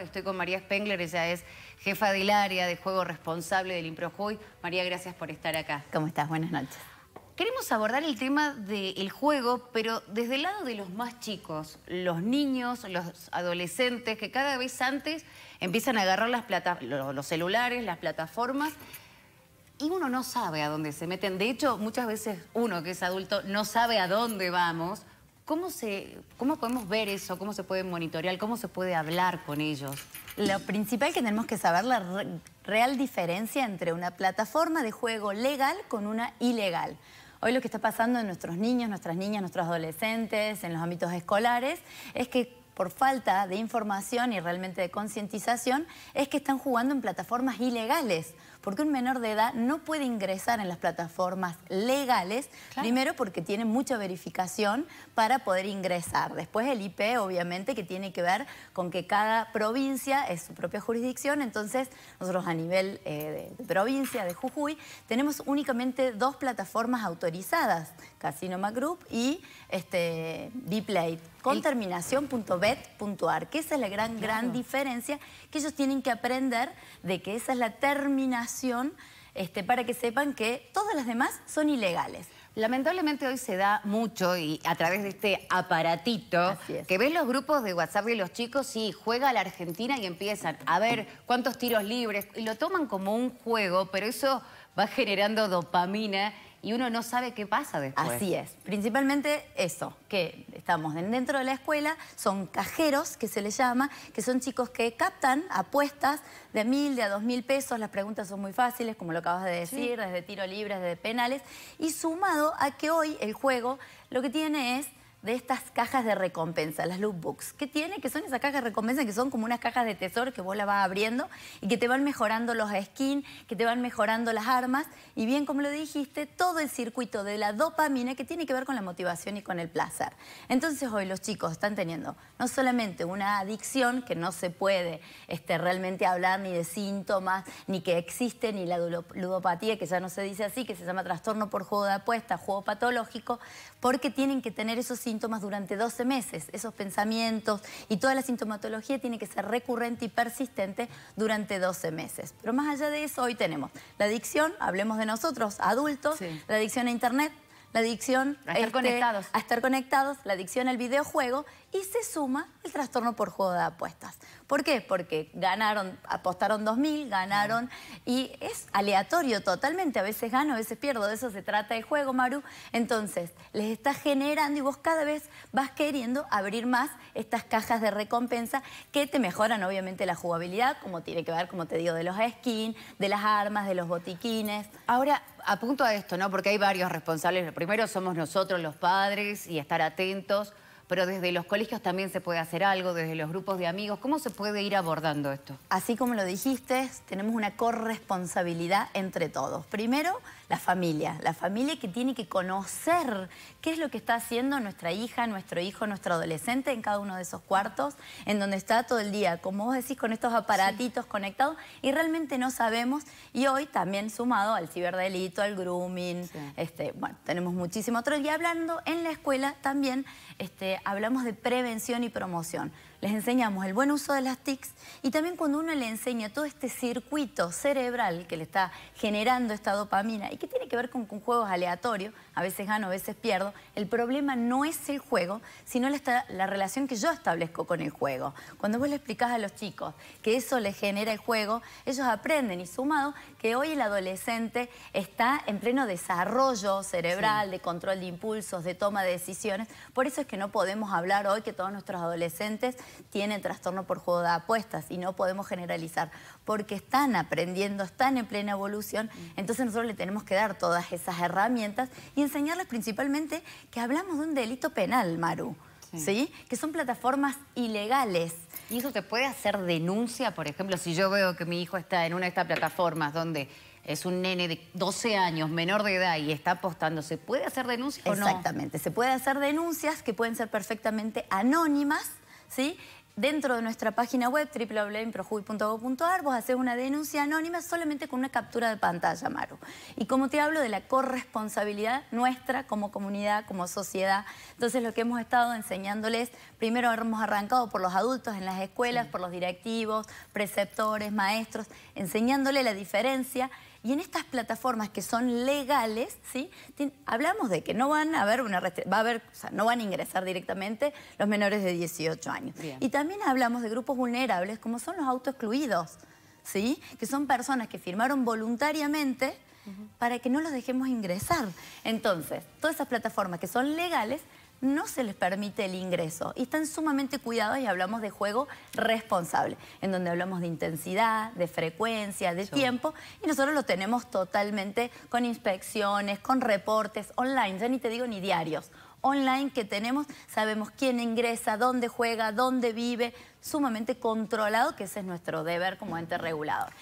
Estoy con María Spengler, ella es jefa del área de juego responsable del ImproJuy. María, gracias por estar acá. ¿Cómo estás? Buenas noches. Queremos abordar el tema del juego, pero desde el lado de los más chicos, los niños, los adolescentes, que cada vez antes empiezan a agarrar los celulares, las plataformas, y uno no sabe a dónde se meten. De hecho, muchas veces uno que es adulto no sabe a dónde vamos, ¿Cómo, podemos ver eso? ¿Cómo se puede monitorear? ¿Cómo se puede hablar con ellos? Lo principal que tenemos que saber la real diferencia entre una plataforma de juego legal con una ilegal. Hoy lo que está pasando en nuestros niños, nuestras niñas, nuestros adolescentes, en los ámbitos escolares, es que por falta de información y realmente de concientización, es que están jugando en plataformas ilegales porque un menor de edad no puede ingresar en las plataformas legales, primero porque tiene mucha verificación para poder ingresar. Después el IP, obviamente, que tiene que ver con que cada provincia es su propia jurisdicción, entonces nosotros a nivel eh, de, provincia de Jujuy tenemos únicamente dos plataformas autorizadas, Casino Magroup y este, plate con terminación.bet.ar, que esa es la gran, gran diferencia que ellos tienen que aprender de que esa es la terminación este, para que sepan que todas las demás son ilegales. Lamentablemente hoy se da mucho y a través de este aparatito que ves los grupos de WhatsApp de los chicos y juega a la Argentina y empiezan a ver cuántos tiros libres y lo toman como un juego, pero eso va generando dopamina y uno no sabe qué pasa después. Así es. Principalmente eso, que estamos dentro de la escuela, son cajeros, que se les llama, que son chicos que captan apuestas de mil, de a dos mil pesos, las preguntas son muy fáciles, como lo acabas de decir, desde tiro libre, desde penales, y sumado a que hoy el juego lo que tiene es de estas cajas de recompensa, las loot books. ¿Qué tiene? Que son esas cajas de recompensa que son como unas cajas de tesoro que vos la vas abriendo y que te van mejorando los skins, que te van mejorando las armas y bien como lo dijiste, todo el circuito de la dopamina que tiene que ver con la motivación y con el placer. Entonces hoy los chicos están teniendo no solamente una adicción que no se puede este, realmente hablar ni de síntomas, ni que existe, ni la ludopatía, que ya no se dice así, que se llama trastorno por juego de apuesta, juego patológico, porque tienen que tener esos síntomas durante 12 meses. Esos pensamientos y toda la sintomatología tiene que ser recurrente y persistente durante 12 meses. Pero más allá de eso, hoy tenemos la adicción, hablemos de nosotros, adultos, la adicción a Internet, la adicción a estar, este, conectados. a estar conectados, la adicción al videojuego y se suma el trastorno por juego de apuestas. ¿Por qué? Porque ganaron, apostaron 2.000, ganaron y es aleatorio totalmente. A veces gano, a veces pierdo. De eso se trata el juego, Maru. Entonces, les está generando y vos cada vez vas queriendo abrir más estas cajas de recompensa que te mejoran obviamente la jugabilidad, como tiene que ver, como te digo, de los skins, de las armas, de los botiquines. Ahora, apunto a esto, ¿no? Porque hay varios responsables. Lo primero somos nosotros los padres y estar atentos pero desde los colegios también se puede hacer algo, desde los grupos de amigos. ¿Cómo se puede ir abordando esto? Así como lo dijiste, tenemos una corresponsabilidad entre todos. Primero, la familia. La familia que tiene que conocer qué es lo que está haciendo nuestra hija, nuestro hijo, nuestro adolescente en cada uno de esos cuartos, en donde está todo el día, como vos decís, con estos aparatitos conectados, y realmente no sabemos. Y hoy también sumado al ciberdelito, al grooming, este, bueno, tenemos muchísimo otro. Y hablando en la escuela también, este, hablamos de prevención y promoción. Les enseñamos el buen uso de las TICs y también cuando uno le enseña todo este circuito cerebral que le está generando esta dopamina y que tiene que ver con, juegos aleatorios, a veces gano, a veces pierdo, el problema no es el juego, sino la, la relación que yo establezco con el juego. Cuando vos le explicás a los chicos que eso les genera el juego, ellos aprenden y sumado que hoy el adolescente está en pleno desarrollo cerebral, de control de impulsos, de toma de decisiones, por eso es que no podemos podemos hablar hoy que todos nuestros adolescentes tienen trastorno por juego de apuestas y no podemos generalizar, porque están aprendiendo, están en plena evolución, entonces nosotros le tenemos que dar todas esas herramientas y enseñarles principalmente que hablamos de un delito penal, Maru sí. Que son plataformas ilegales. ¿Y eso te puede hacer denuncia, por ejemplo? Si yo veo que mi hijo está en una de estas plataformas donde es un nene de 12 años, menor de edad y está apostando, ¿se puede hacer denuncia o no? Exactamente, se puede hacer denuncias que pueden ser perfectamente anónimas, ¿sí? dentro de nuestra página web www.improjubi.gov.ar vos haces una denuncia anónima solamente con una captura de pantalla, Maru. Y como te hablo de la corresponsabilidad nuestra como comunidad, como sociedad, entonces lo que hemos estado enseñándoles, primero hemos arrancado por los adultos en las escuelas, por los directivos, preceptores, maestros, enseñándole la diferencia y en estas plataformas que son legales, ¿sí? hablamos de que no van a haber una no van a ingresar directamente los menores de 18 años. Y también hablamos de grupos vulnerables como son los autoexcluidos, ¿sí? Que son personas que firmaron voluntariamente para que no los dejemos ingresar. Entonces, todas esas plataformas que son legales no se les permite el ingreso y están sumamente cuidados y hablamos de juego responsable, en donde hablamos de intensidad, de frecuencia, de tiempo y nosotros lo tenemos totalmente con inspecciones, con reportes online, ya ni te digo ni diarios online que tenemos, sabemos quién ingresa, dónde juega, dónde vive, sumamente controlado, que ese es nuestro deber como ente regulador.